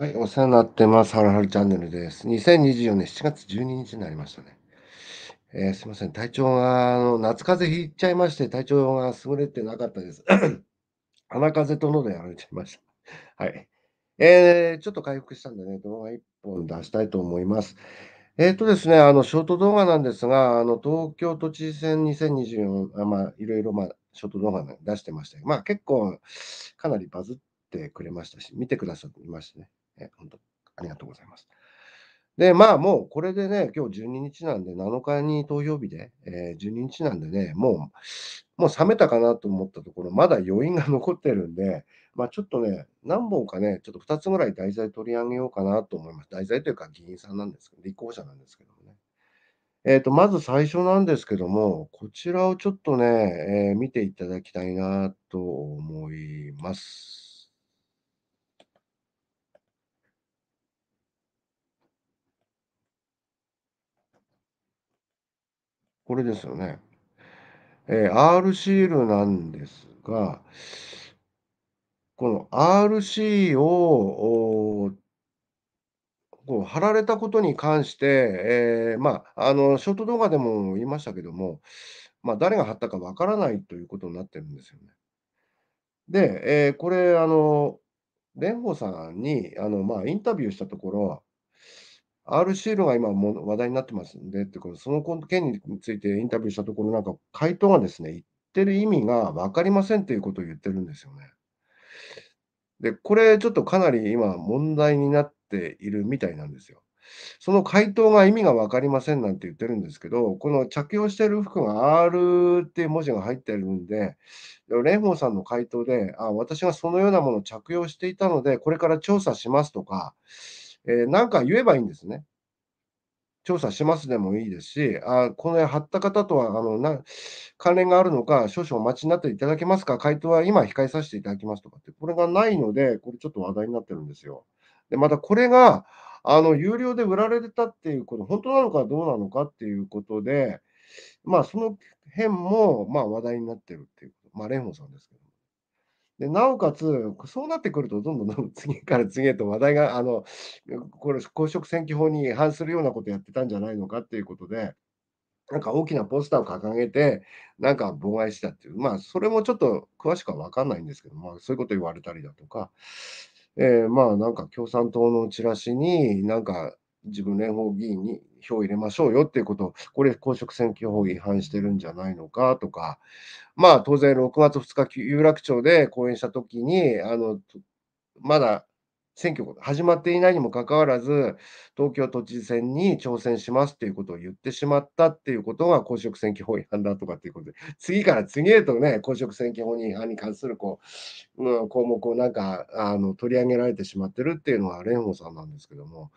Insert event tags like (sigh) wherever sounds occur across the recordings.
はい、お世話になってます。はるはるチャンネルです。2024年7月12日になりましたね。えー、すいません。体調が、あの、夏風邪ひいちゃいまして、体調が優れてなかったです。(clears throat) 鼻風邪と喉やられちゃいました。(laughs) はい。えー、ちょっと回復したんでね、動画1本出したいと思います。えっ、ー、とですね、あの、ショート動画なんですが、あの、東京都知事選2024、あまあ、いろいろ、まあ、ショート動画出してましたまあ、結構、かなりバズってくれましたし、見てくださってましたね。え本当ありがとうございます。で、まあもうこれでね、今日12日なんで、7日に投票日で、えー、12日なんでね、もう、もう冷めたかなと思ったところ、まだ余韻が残ってるんで、まあちょっとね、何本かね、ちょっと2つぐらい題材取り上げようかなと思います。題材というか議員さんなんですけど、立候補者なんですけどもね。えっ、ー、と、まず最初なんですけども、こちらをちょっとね、えー、見ていただきたいなと思います。これですよね。えー、R シールなんですが、この RC をこう貼られたことに関して、えー、まあ、あの、ショート動画でも言いましたけども、まあ、誰が貼ったかわからないということになってるんですよね。で、えー、これ、あの、蓮舫さんに、あの、まあ、インタビューしたところ、RC ルが今も話題になってますんでってこと、その件についてインタビューしたところ、なんか回答がですね、言ってる意味が分かりませんということを言ってるんですよね。で、これちょっとかなり今問題になっているみたいなんですよ。その回答が意味が分かりませんなんて言ってるんですけど、この着用してる服が R っていう文字が入ってるんで、蓮舫さんの回答であ、私がそのようなものを着用していたので、これから調査しますとか、えー、なんか言えばいいんですね。調査しますでもいいですし、あこの貼った方とはあのな関連があるのか、少々お待ちになっていただけますか、回答は今控えさせていただきますとかって、これがないので、これちょっと話題になってるんですよ。で、またこれが、あの、有料で売られてたっていうこと、本当なのかどうなのかっていうことで、まあ、その辺も、まあ、話題になってるっていう、まあ、蓮舫さんですけど。でなおかつ、そうなってくると、どんどん次から次へと話題が、あのこれ、公職選挙法に違反するようなことやってたんじゃないのかっていうことで、なんか大きなポスターを掲げて、なんか妨害したっていう、まあ、それもちょっと詳しくは分かんないんですけど、まあ、そういうこと言われたりだとか、えー、まあ、なんか共産党のチラシに、なんか自分連邦議員に票入れましょうよっていうことこれ、公職選挙法違反してるんじゃないのかとか、まあ、当然、6月2日、有楽町で講演したときに、あの、まだ選挙始まっていないにもかかわらず、東京都知事選に挑戦しますということを言ってしまったっていうことが公職選挙法違反だとかっていうことで、次から次へとね、公職選挙法違反に関するこう、うん、項目をなんかあの取り上げられてしまってるっていうのは、蓮舫さんなんですけども、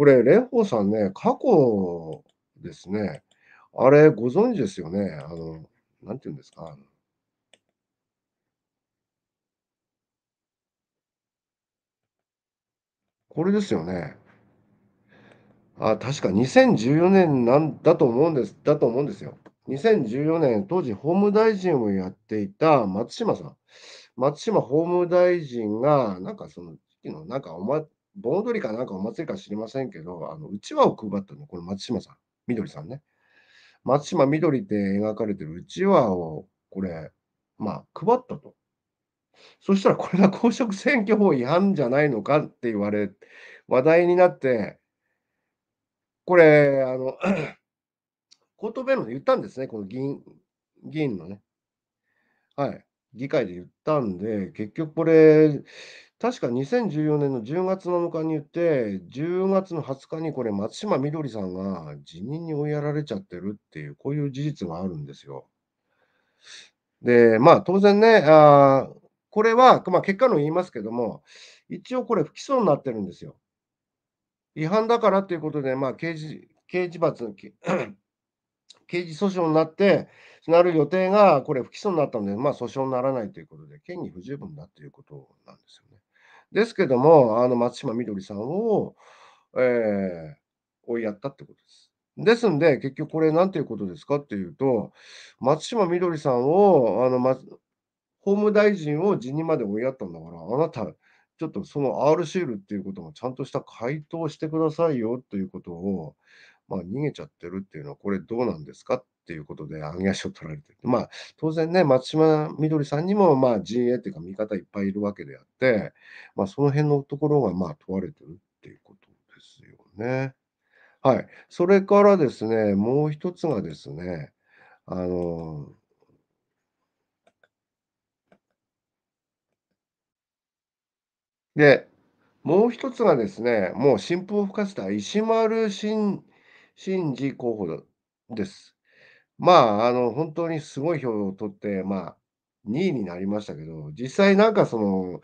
これ、蓮舫さんね、過去ですね、あれ、ご存知ですよね。あの、なんていうんですか。これですよね。あ、確か2014年なんだと思うんです、だと思うんですよ。2014年、当時法務大臣をやっていた松島さん。松島法務大臣が、なんかその時の、なんかお前、盆踊りかなんかお祭りか知りませんけど、あのうちわを配ったの、この松島さん、みどりさんね。松島みどりって描かれてるうちわを、これ、まあ、配ったと。そしたら、これが公職選挙法違反じゃないのかって言われ、話題になって、これ、あの、口頭弁論で言ったんですね、この議員、議員のね。はい。議会で言ったんで、結局これ、確か2014年の10月7日に言って、10月の20日にこれ、松島みどりさんが辞任に追いやられちゃってるっていう、こういう事実があるんですよ。で、まあ当然ね、あこれは、まあ、結果の言いますけども、一応これ不起訴になってるんですよ。違反だからということで、まあ刑事、刑事罰の、(clears throat) 刑事訴訟になって、なる予定が、これ不起訴になったので、まあ訴訟にならないということで、権利不十分だということなんですよね。ですけども、あの松島みどりさんを、えー、追いやったってことです。ですんで、結局これ、なんていうことですかっていうと、松島みどりさんを、あの、ま、法務大臣を辞任まで追いやったんだから、あなた、ちょっとその R シールっていうこともちゃんとした回答してくださいよということを、まあ、逃げちゃってるっていうのは、これどうなんですかっっていうことで、揚げ足を取られてる。まあ、当然ね、松島みどりさんにも、まあ、陣営っていうか、味方いっぱいいるわけであって、まあ、その辺のところが、まあ、問われてるっていうことですよね。はい。それからですね、もう一つがですね、あの、で、もう一つがですね、もう新風を吹かせた石丸信信二候補です。まあ、あの、本当にすごい票を取って、まあ、2位になりましたけど、実際なんかその、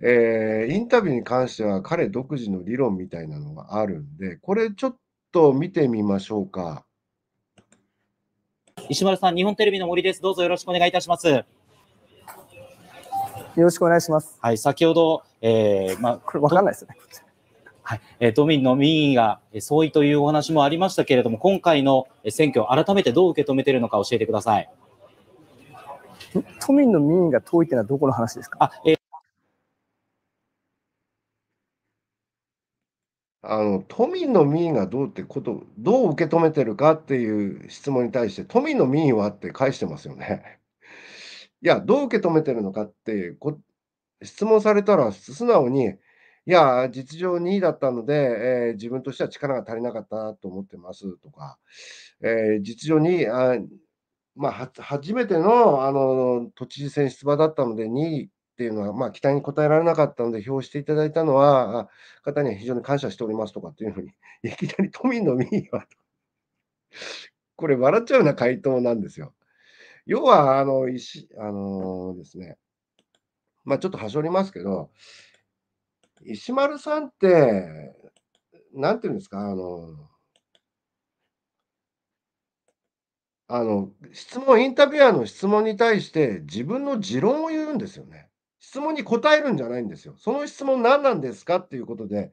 えー、インタビューに関しては彼独自の理論みたいなのがあるんで、これちょっと見てみましょうか。石丸さん、日本テレビの森です。どうぞよろしくお願いいたします。よろしくお願いします。はい、先ほど、えー、まあ、これわかんないですね。はい、え都民の民意が相違というお話もありましたけれども、今回の選挙、改めてどう受け止めているのか教えてください。都民の民意が遠いというのはどこの話ですかあ、えー、あの都民の民意がどうってことどう受け止めてるかっていう質問に対して都民の民意はって返してますよね。いやどう受け止めてるのかってこ質問されたら素直にいや、実情2位だったので、えー、自分としては力が足りなかったなと思ってますとか、えー、実情にあ、まあ、初めてのあの都知事選出馬だったので、2位っていうのは、まあ、期待に応えられなかったので、票していただいたのは、方には非常に感謝しておりますとかっていうふうに、(laughs) いきなり都民の民意は、(laughs) これ、笑っちゃうような回答なんですよ。要は、あの、石あのー、ですね、まあ、ちょっとはしょりますけど、石丸さんって、なんていうんですか、あの、あの、質問、インタビュアーの質問に対して自分の持論を言うんですよね。質問に答えるんじゃないんですよ。その質問何なんですかっていうことで、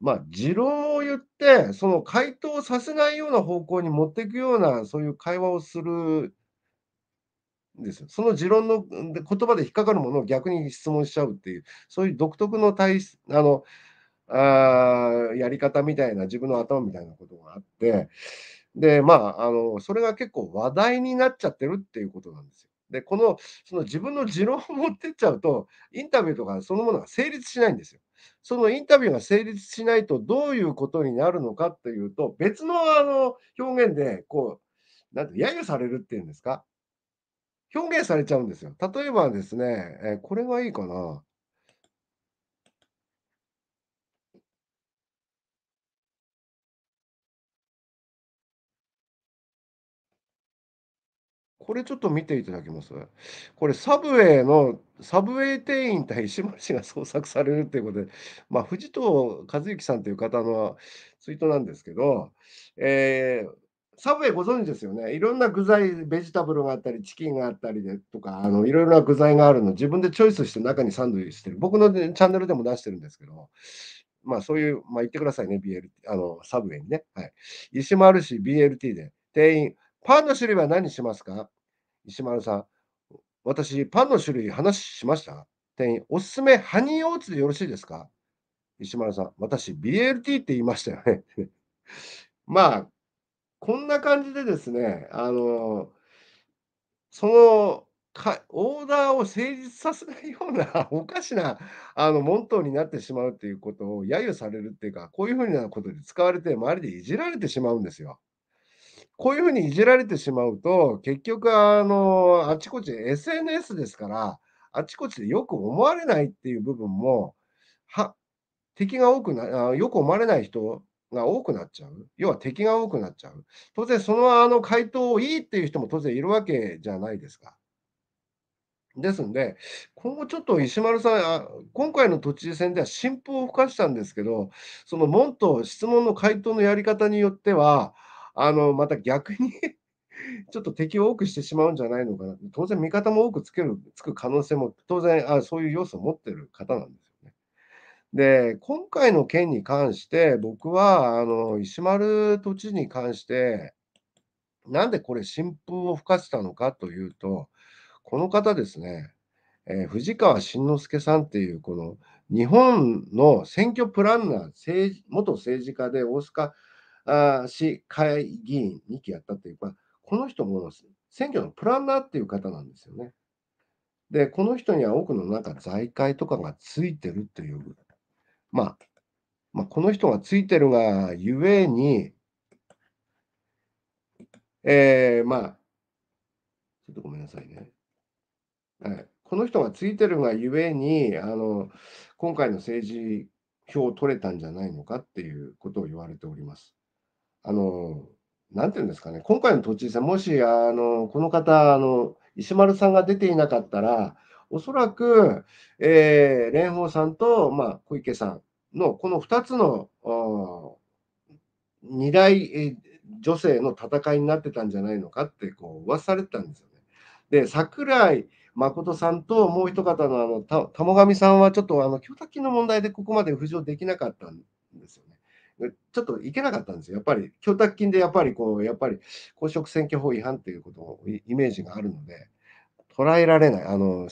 まあ、持論を言って、その回答させないような方向に持っていくような、そういう会話をするですよ。その持論の言葉で引っかかるものを逆に質問しちゃうっていう、そういう独特の体あのあやり方みたいな、自分の頭みたいなことがあって、で、まあ、あの、それが結構話題になっちゃってるっていうことなんですよ。で、この、その自分の持論を持ってっちゃうと、インタビューとかそのものが成立しないんですよ。そのインタビューが成立しないと、どういうことになるのかっていうと、別のあの表現で、こう、なんて、揶揄されるっていうんですか、表現されちゃうんですよ。例えばですね、えー、これがいいかな。これちょっと見ていただけますこれサブウェイの、サブウェイ店員対石橋氏が捜索されるということで、まあ、藤藤和幸さんという方のツイートなんですけど、えーサブウェイご存知ですよね。いろんな具材、ベジタブルがあったり、チキンがあったりでとか、あのいろいろな具材があるの、自分でチョイスして中にサンドイッチしてる。僕の、ね、チャンネルでも出してるんですけど、まあそういう、まあ言ってくださいね、BL、あの、サブウェイにね。はい。石丸市 BLT で、店員、パンの種類は何しますか石丸さん、私、パンの種類話しました店員、おすすめ、ハニーオーツでよろしいですか石丸さん、私、BLT って言いましたよね。(laughs) まあ、こんな感じでですね、あの、そのかオーダーを成立させないような (laughs) おかしなあのモントになってしまうということを揶揄されるっていうか、こういうふうなことで使われて、周りでいじられてしまうんですよ。こういうふうにいじられてしまうと、結局、あの、あちこち SNS ですから、あちこちでよく思われないっていう部分も、は敵が多くな、よく思われない人が多くなっちゃう。要は敵が多くなっちゃう。当然、そのあの回答をいいっていう人も当然いるわけじゃないですか。ですんで、今後ちょっと石丸さん、あ今回の都知事選では新法を付加したんですけど、その門と質問の回答のやり方によっては、あのまた逆に (laughs) ちょっと敵を多くしてしまうんじゃないのかな。当然、味方も多くつけるつく可能性も当然あ、そういう要素を持ってる方なんです。で、今回の件に関して、僕は、あの、石丸都知事に関して、なんでこれ、新風を吹かせたのかというと、この方ですね、えー、藤川慎之介さんっていう、この日本の選挙プランナー、政元政治家で大阪あ市会議員2期やったっていうか、この人も選挙のプランナーっていう方なんですよね。で、この人には多くのなんか財界とかがついてるっていうまあ、まあ、この人がついてるがゆえに、えー、まあ、ちょっとごめんなさいね。はい、この人がついてるがゆえにあの、今回の政治票を取れたんじゃないのかっていうことを言われております。あの、なんていうんですかね、今回の都知事選、もしあのこの方あの、石丸さんが出ていなかったら、おそらく、えー、蓮舫さんと、まあ、小池さんのこの2つの二大女性の戦いになってたんじゃないのかってこう噂されてたんですよね。で桜井誠さんともう一方のあの玉上さんはちょっとあの供託金の問題でここまで浮上できなかったんですよね。ちょっといけなかったんですよ。やっぱり供託金でやっぱりこうやっぱり公職選挙法違反っていうことをイメージがあるので捉えられないあの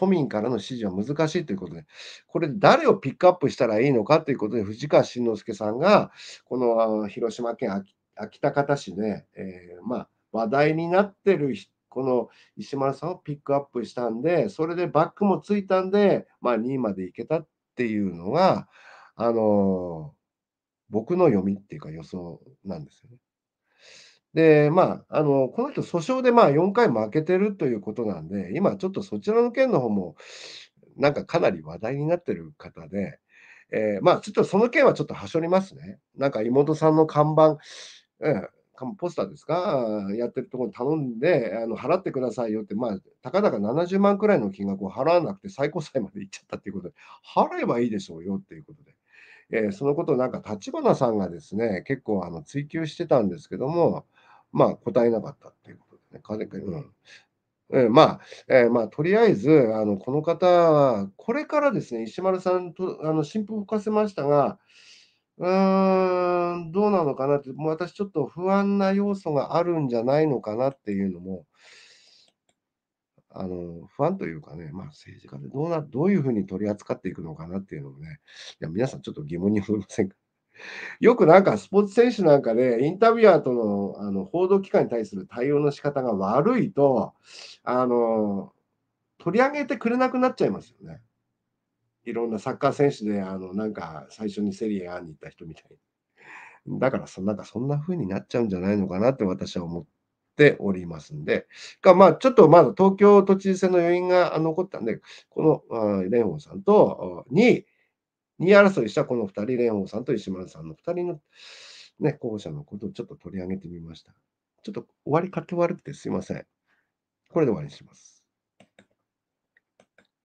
都民からの支持は難しいということで、これ誰をピックアップしたらいいのかということで、藤川慎之介さんが、この広島県秋田方市で、えー、まあ、話題になってるこの石丸さんをピックアップしたんで、それでバックもついたんで、まあ、2位までいけたっていうのが、あのー、僕の読みっていうか予想なんですよね。で、まあ、あの、この人、訴訟でまあ4回負けてるということなんで、今ちょっとそちらの件の方も、なんかかなり話題になってる方で、えー、まあ、ちょっとその件はちょっとはしょりますね。なんか妹さんの看板、うん、ポスターですかやってるところに頼んで、あの払ってくださいよって、まあ、たかだか70万くらいの金額を払わなくて最高裁まで行っちゃったっていうことで、払えばいいでしょうよっていうことで。えー、そのことをなんか立花さんがですね、結構あの追及してたんですけども、まあ、答えなかったっていうことでね、うんえん、まあ、えー、まあ、とりあえず、あのこの方は、これからですね、石丸さんとあの新風吹かせましたが、うーん、どうなのかなって、もう私ちょっと不安な要素があるんじゃないのかなっていうのも、あの不安というかね、まあ、政治家でどうなどういうふうに取り扱っていくのかなっていうのもね、いや皆さんちょっと疑問に思いませんか (laughs) よくなんかスポーツ選手なんかで、インタビュアーとのあの報道機関に対する対応の仕方が悪いと、あの、取り上げてくれなくなっちゃいますよね。いろんなサッカー選手で、あの、なんか最初にセリエ A に行った人みたいに。だからそ、なんかそんな風になっちゃうんじゃないのかなって私は思っておりますんで。が、まあ、ちょっとまだ東京都知事選の余韻が残ったんで、この蓮舫さんと、に、2位争いしたこの2人、蓮舫さんと石丸さんの2人の、ね、候補者のことをちょっと取り上げてみました。ちょっと終わりかけ悪くてすいません。これで終わりにします。